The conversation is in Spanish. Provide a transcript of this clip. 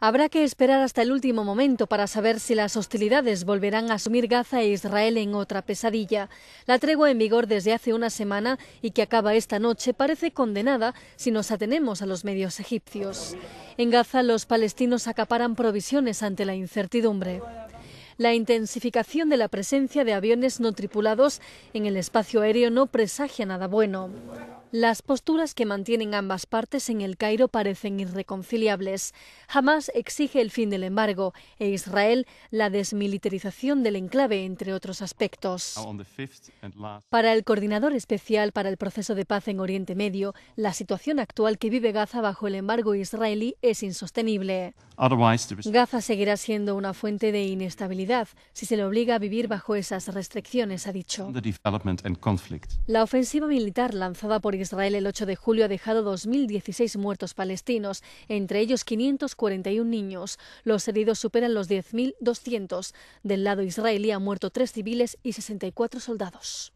Habrá que esperar hasta el último momento para saber si las hostilidades volverán a asumir Gaza e Israel en otra pesadilla. La tregua en vigor desde hace una semana y que acaba esta noche parece condenada si nos atenemos a los medios egipcios. En Gaza los palestinos acaparan provisiones ante la incertidumbre la intensificación de la presencia de aviones no tripulados en el espacio aéreo no presagia nada bueno. Las posturas que mantienen ambas partes en el Cairo parecen irreconciliables. Hamas exige el fin del embargo e Israel la desmilitarización del enclave, entre otros aspectos. Para el coordinador especial para el proceso de paz en Oriente Medio, la situación actual que vive Gaza bajo el embargo israelí es insostenible. Gaza seguirá siendo una fuente de inestabilidad si se le obliga a vivir bajo esas restricciones, ha dicho. La ofensiva militar lanzada por Israel Israel el 8 de julio ha dejado 2.016 muertos palestinos, entre ellos 541 niños. Los heridos superan los 10.200. Del lado israelí han muerto tres civiles y 64 soldados.